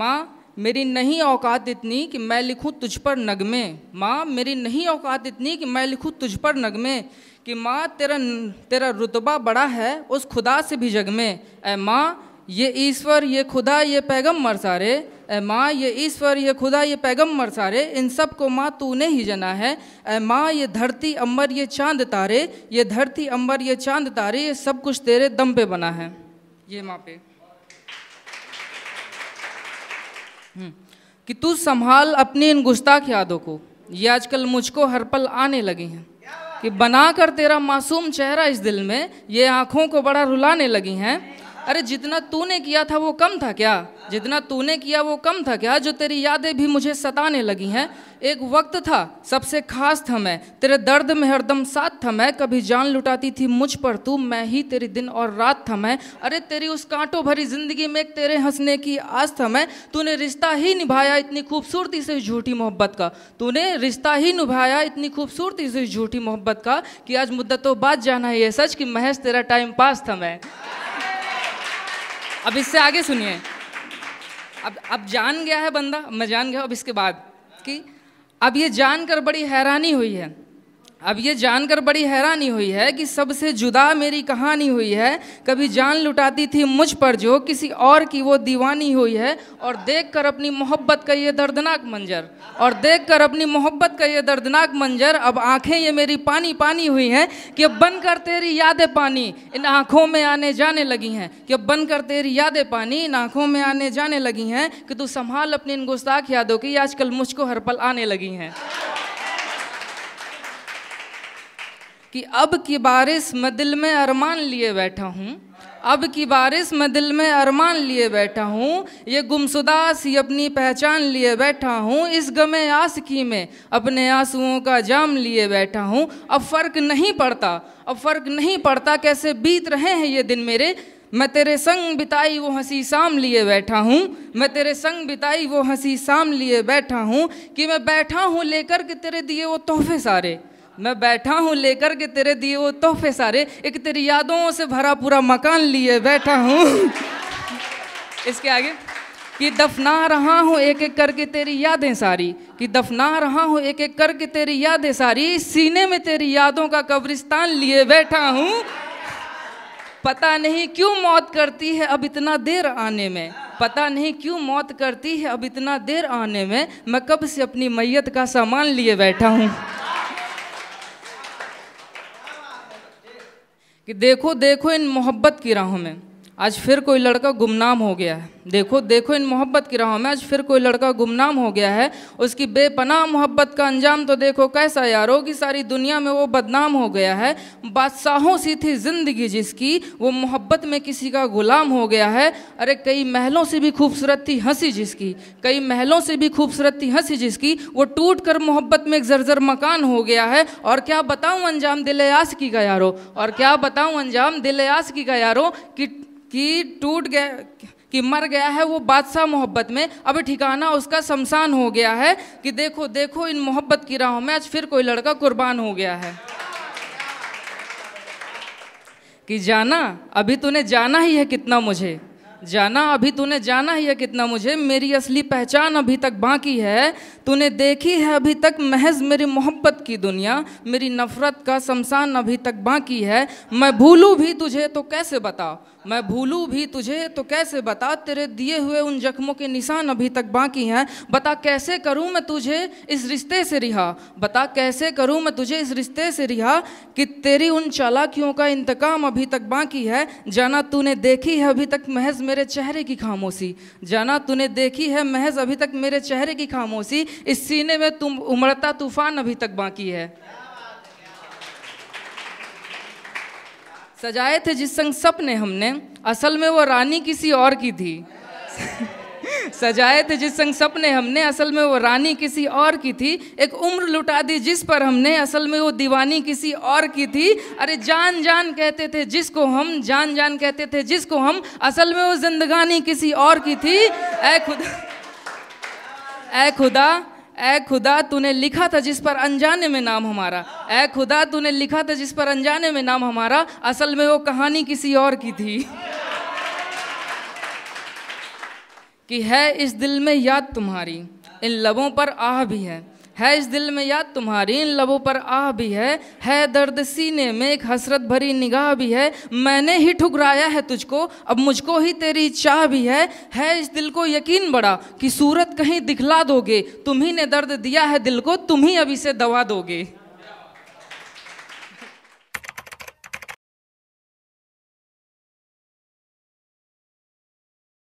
माँ मेरी नहीं औकात इतनी कि मैं लिखूँ तुझ पर नगमे माँ मेरी नहीं औकात इतनी कि मैं लिखूँ तुझ पर नगमे कि माँ तेरा तेरा रुतबा बड़ा है उस खुदा से भी जग में माँ ये ईश्वर ये खुदा ये पैगम मर सारे ऐ माँ ये ईश्वर ये खुदा ये पैगम मर सारे इन सब को माँ तूने ही जना है ऐ माँ ये धरती अंबर ये चांद तारे ये धरती अंबर ये चांद तारे ये सब कुछ तेरे दम पे बना है ये माँ पे कि तू संभाल अपने इन गुस्ताख यादों को ये आजकल मुझको हर पल आने लगे हैं कि बना कर तेरा मासूम चेहरा इस दिल में ये आँखों को बड़ा रुलाने लगी हैं अरे जितना तूने किया था वो कम था क्या जितना तूने किया वो कम था क्या जो तेरी यादें भी मुझे सताने लगी हैं एक वक्त था सबसे खास था मैं तेरे दर्द में हरदम साथ था मैं कभी जान लुटाती थी मुझ पर तू मैं ही तेरी दिन और रात था मैं अरे तेरी उस कांटों भरी जिंदगी में एक तेरे हंसने की आस था मैं तूने रिश्ता ही निभाया इतनी खूबसूरती से झूठी मोहब्बत का तूने रिश्ता ही निभाया इतनी खूबसूरती से झूठी मोहब्बत का कि आज मुद्दतों बाद जाना है ये सच कि महज तेरा टाइम पास था मैं अब इससे आगे सुनिए अब अब जान गया है बंदा मैं जान गया अब इसके बाद कि अब ये जानकर बड़ी हैरानी हुई है अब ये जानकर बड़ी हैरानी हुई है कि सबसे जुदा मेरी कहानी हुई है कभी जान लुटाती थी मुझ पर जो किसी और की वो दीवानी हुई है और देखकर अपनी मोहब्बत का ये दर्दनाक मंजर और देखकर अपनी मोहब्बत का ये दर्दनाक मंजर अब आंखें ये मेरी पानी पानी हुई हैं कि अब बनकर तेरी यादें पानी इन आँखों में आने जाने लगी हैं कि अब बनकर तेरी यादें पानी इन आँखों में आने जाने लगी हैं कि तू संभाल अपनी इन गुस्ताख यादों की आजकल मुझको हर पल आने लगी हैं कि अब की बारिश मैं दिल में अरमान लिए बैठा हूँ अब की बारिश मैं दिल में अरमान लिए बैठा हूँ ये गुमशुदा सी अपनी पहचान लिए बैठा हूँ इस गमे आसकी में अपने आंसुओं का जाम लिए बैठा हूँ अब फ़र्क नहीं पड़ता अब फ़र्क नहीं पड़ता कैसे बीत रहे हैं ये दिन मेरे मैं तेरे संग बिताई वो हंसी शाम लिए बैठा हूँ मैं तेरे संग बिताई वो हंसी शाम लिए बैठा हूँ कि मैं बैठा हूँ लेकर के तेरे दिए वो तोहफे सारे मैं बैठा हूँ लेकर के तेरे दिए वो तोहफे सारे एक तेरी यादों से भरा पूरा मकान लिए बैठा हूँ इसके आगे कि दफना रहा हूँ एक एक करके तेरी यादें सारी कि दफना रहा हूँ एक एक करके तेरी यादें सारी सीने में तेरी यादों का कब्रिस्तान लिए बैठा हूँ पता नहीं क्यों मौत करती है अब इतना देर आने में पता नहीं क्यों मौत करती है अब इतना देर आने में मैं कब से अपनी मैयत का सामान लिए बैठा हूँ कि देखो देखो इन मोहब्बत की राहों में आज फिर कोई लड़का गुमनाम हो गया है देखो देखो इन मोहब्बत की राहों में आज फिर कोई लड़का गुमनाम हो गया है उसकी बेपनाह मोहब्बत का अंजाम तो देखो कैसा यारो होगी सारी दुनिया में वो बदनाम हो गया है बादशाहों सी थी जिंदगी जिसकी वो मोहब्बत में किसी का गुलाम हो गया है अरे कई महलों से भी खूबसूरत थी हंसी जिसकी कई महलों से भी खूबसूरत थी हंसी जिसकी वो टूट कर मोहब्बत में एक जर्जर मकान हो गया है और क्या बताऊँ अंजाम दिल आस की का यारो और क्या बताऊँ अंजाम दिल आस की का यारो कि कि टूट गया कि मर गया है वो बादशाह मोहब्बत में अब ठिकाना उसका शमशान हो गया है कि देखो देखो इन मोहब्बत की राहों में आज फिर कोई लड़का कुर्बान हो गया है कि जाना अभी तूने जाना ही है कितना मुझे जाना अभी तूने जाना ही है कितना मुझे मेरी असली पहचान अभी तक बाकी है तूने देखी है अभी तक महज मेरी मोहब्बत की दुनिया मेरी नफ़रत का शमशान अभी तक बाकी है मैं भूलूँ भी तुझे तो कैसे बता मैं भूलूँ भी तुझे तो कैसे बता तेरे दिए हुए उन जख्मों के निशान अभी तक बाकी हैं बता कैसे करूँ मैं तुझे इस रिश्ते से रिहा बता कैसे करूँ मैं तुझे इस रिश्ते से रिहा कि तेरी उन चालाकियों का इंतकाम अभी तक बाकी है जाना तूने देखी है अभी तक महज मेरे चेहरे की खामोशी जाना तूने देखी है महज अभी तक मेरे चेहरे की खामोशी इस सीने में तुम उमड़ता तूफान अभी तक बाकी है सजाए थे जिस संग सपने हमने असल में वो रानी किसी और की थी सजाए थे जिस संग सपने हमने असल में वो रानी किसी और की थी एक उम्र लुटा दी जिस पर हमने असल में वो दीवानी किसी और की थी अरे जान जान कहते थे जिसको हम जान जान कहते थे जिसको हम असल में वो जिंदगानी किसी और की थी ऐ खुदा ऐ खुदा ऐ खुदा तूने लिखा था जिस पर अनजाने में नाम हमारा ऐ खुदा तूने लिखा था जिस पर अनजाने में नाम हमारा असल में वो कहानी किसी और की थी कि है इस दिल में याद तुम्हारी इन लबों पर आह भी है है इस दिल में याद तुम्हारी इन लबों पर आह भी है है दर्द सीने में एक हसरत भरी निगाह भी है मैंने ही ठुकराया है तुझको अब मुझको ही तेरी चाह भी है है इस दिल को यकीन बड़ा कि सूरत कहीं दिखला दोगे तुम्ही ने दर्द दिया है दिल को तुम ही अभी से दवा दोगे